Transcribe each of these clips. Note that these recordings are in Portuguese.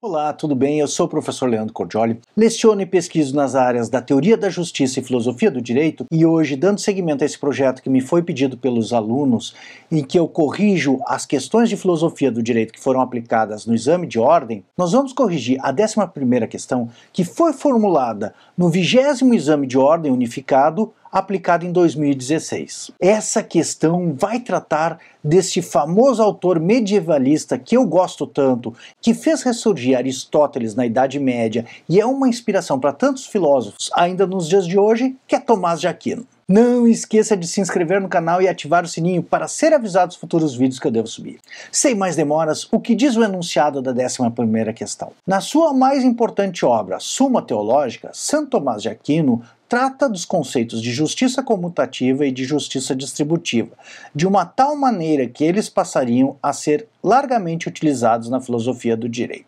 Olá, tudo bem? Eu sou o professor Leandro Cordioli, leciono e pesquiso nas áreas da Teoria da Justiça e Filosofia do Direito e hoje, dando seguimento a esse projeto que me foi pedido pelos alunos, em que eu corrijo as questões de filosofia do direito que foram aplicadas no exame de ordem, nós vamos corrigir a 11ª questão que foi formulada no 20 exame de ordem unificado aplicado em 2016. Essa questão vai tratar deste famoso autor medievalista que eu gosto tanto, que fez ressurgir Aristóteles na Idade Média e é uma inspiração para tantos filósofos ainda nos dias de hoje, que é Tomás de Aquino. Não esqueça de se inscrever no canal e ativar o sininho para ser avisado dos futuros vídeos que eu devo subir. Sem mais demoras, o que diz o enunciado da 11ª questão? Na sua mais importante obra, Suma Teológica, Santo Tomás de Aquino trata dos conceitos de justiça comutativa e de justiça distributiva, de uma tal maneira que eles passariam a ser largamente utilizados na filosofia do direito.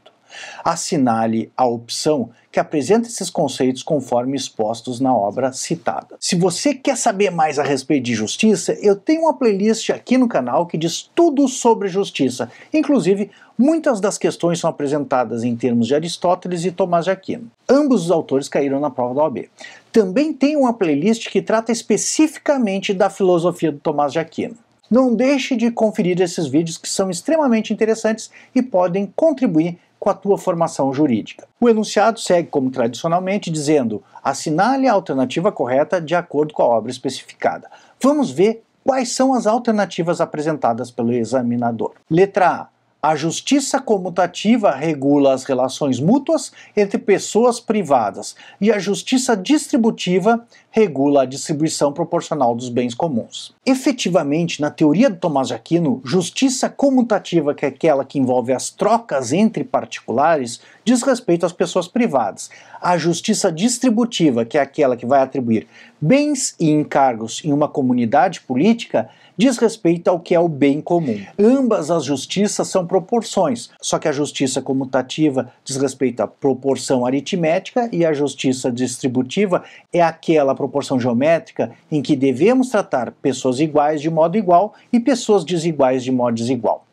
Assinale a opção que apresenta esses conceitos conforme expostos na obra citada. Se você quer saber mais a respeito de justiça, eu tenho uma playlist aqui no canal que diz tudo sobre justiça. Inclusive, muitas das questões são apresentadas em termos de Aristóteles e Tomás de Aquino. Ambos os autores caíram na prova da OAB. Também tem uma playlist que trata especificamente da filosofia do Tomás de Aquino. Não deixe de conferir esses vídeos que são extremamente interessantes e podem contribuir com a tua formação jurídica. O enunciado segue como tradicionalmente dizendo: assinale a alternativa correta de acordo com a obra especificada. Vamos ver quais são as alternativas apresentadas pelo examinador. Letra A. A justiça comutativa regula as relações mútuas entre pessoas privadas e a justiça distributiva regula a distribuição proporcional dos bens comuns. Efetivamente, na teoria de Tomás de Aquino, justiça comutativa, que é aquela que envolve as trocas entre particulares, diz respeito às pessoas privadas. A justiça distributiva, que é aquela que vai atribuir bens e encargos em uma comunidade política, diz respeito ao que é o bem comum. Ambas as justiças são proporções, só que a justiça comutativa diz respeito à proporção aritmética e a justiça distributiva é aquela proporção geométrica em que devemos tratar pessoas iguais de modo igual e pessoas desiguais de modo desigual.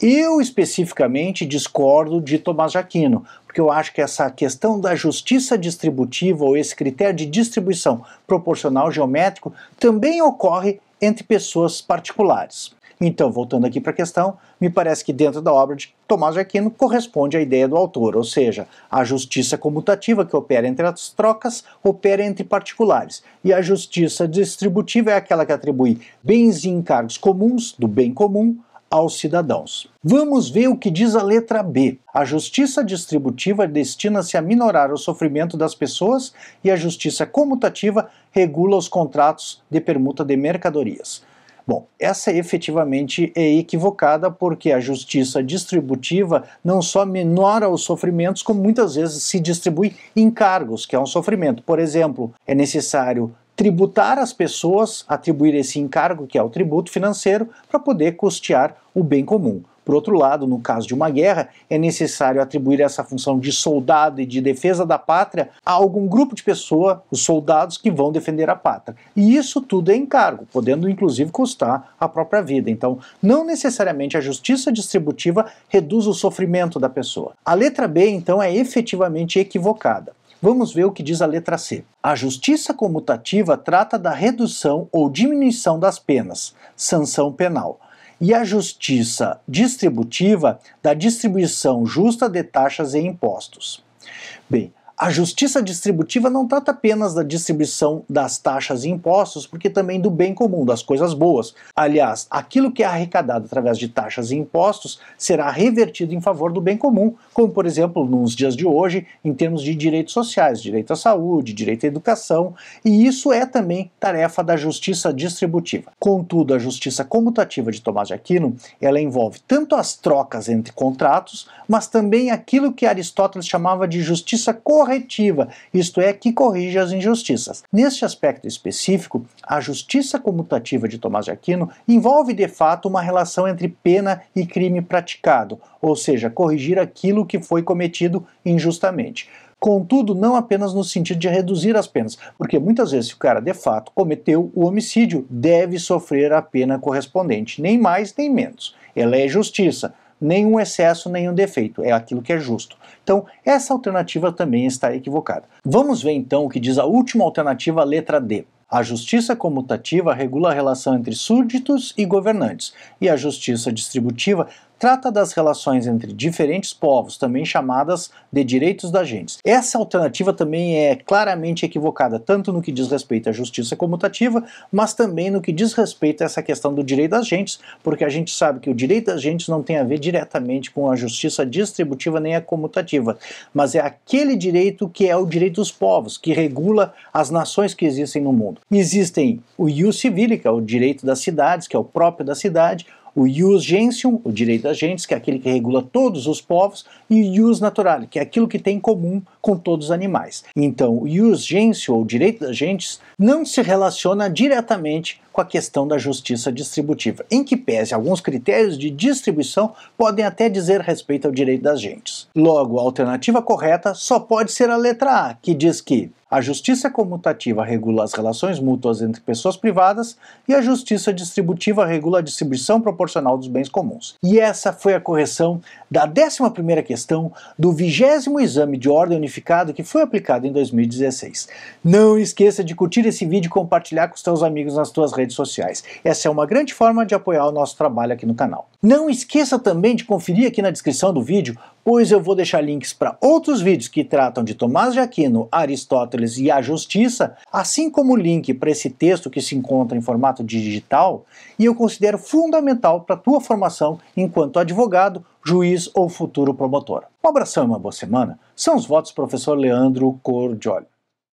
Eu especificamente discordo de Tomás Jaquino, porque eu acho que essa questão da justiça distributiva ou esse critério de distribuição proporcional geométrico também ocorre entre pessoas particulares. Então, voltando aqui para a questão, me parece que dentro da obra de Tomás de Aquino corresponde à ideia do autor, ou seja, a justiça comutativa que opera entre as trocas opera entre particulares, e a justiça distributiva é aquela que atribui bens e encargos comuns, do bem comum, aos cidadãos. Vamos ver o que diz a letra B. A justiça distributiva destina-se a minorar o sofrimento das pessoas e a justiça comutativa regula os contratos de permuta de mercadorias. Bom, essa é efetivamente é equivocada porque a justiça distributiva não só menora os sofrimentos, como muitas vezes se distribui em cargos, que é um sofrimento. Por exemplo, é necessário tributar as pessoas, atribuir esse encargo, que é o tributo financeiro, para poder custear o bem comum. Por outro lado, no caso de uma guerra, é necessário atribuir essa função de soldado e de defesa da pátria a algum grupo de pessoa, os soldados que vão defender a pátria. E isso tudo é encargo, podendo inclusive custar a própria vida. Então, não necessariamente a justiça distributiva reduz o sofrimento da pessoa. A letra B, então, é efetivamente equivocada. Vamos ver o que diz a letra C. A justiça comutativa trata da redução ou diminuição das penas, sanção penal, e a justiça distributiva da distribuição justa de taxas e impostos. Bem, a justiça distributiva não trata apenas da distribuição das taxas e impostos, porque também do bem comum, das coisas boas. Aliás, aquilo que é arrecadado através de taxas e impostos será revertido em favor do bem comum, como, por exemplo, nos dias de hoje, em termos de direitos sociais, direito à saúde, direito à educação, e isso é também tarefa da justiça distributiva. Contudo, a justiça comutativa de Tomás de Aquino, ela envolve tanto as trocas entre contratos, mas também aquilo que Aristóteles chamava de justiça corretiva, isto é, que corrige as injustiças. Neste aspecto específico, a justiça comutativa de Tomás de Aquino envolve de fato uma relação entre pena e crime praticado, ou seja, corrigir aquilo aquilo que foi cometido injustamente. Contudo, não apenas no sentido de reduzir as penas, porque muitas vezes, se o cara de fato cometeu o homicídio, deve sofrer a pena correspondente, nem mais nem menos. Ela é justiça, nenhum excesso, nenhum defeito, é aquilo que é justo. Então, essa alternativa também está equivocada. Vamos ver então o que diz a última alternativa, a letra D. A justiça comutativa regula a relação entre súditos e governantes, e a justiça distributiva trata das relações entre diferentes povos, também chamadas de direitos da gente. Essa alternativa também é claramente equivocada, tanto no que diz respeito à justiça comutativa, mas também no que diz respeito a essa questão do direito das gentes, porque a gente sabe que o direito das gentes não tem a ver diretamente com a justiça distributiva nem a comutativa, mas é aquele direito que é o direito dos povos, que regula as nações que existem no mundo. Existem o ius civilica, é o direito das cidades, que é o próprio da cidade, o ius gentium, o direito das gentes, que é aquele que regula todos os povos, e o ius naturale, que é aquilo que tem em comum com todos os animais. Então, o ius gentium, ou direito das gentes, não se relaciona diretamente com a questão da justiça distributiva, em que pese alguns critérios de distribuição podem até dizer respeito ao direito das gentes. Logo, a alternativa correta só pode ser a letra A, que diz que a justiça comutativa regula as relações mútuas entre pessoas privadas e a justiça distributiva regula a distribuição proporcional proporcional dos bens comuns. E essa foi a correção da 11 questão do 20 exame de ordem unificado que foi aplicado em 2016. Não esqueça de curtir esse vídeo e compartilhar com os seus amigos nas suas redes sociais. Essa é uma grande forma de apoiar o nosso trabalho aqui no canal. Não esqueça também de conferir aqui na descrição do vídeo, pois eu vou deixar links para outros vídeos que tratam de Tomás de Aquino, Aristóteles e a Justiça, assim como o link para esse texto que se encontra em formato digital e eu considero fundamental para a tua formação enquanto advogado, juiz ou futuro promotor. Um abração e uma boa semana. São os votos do professor Leandro Cordioli.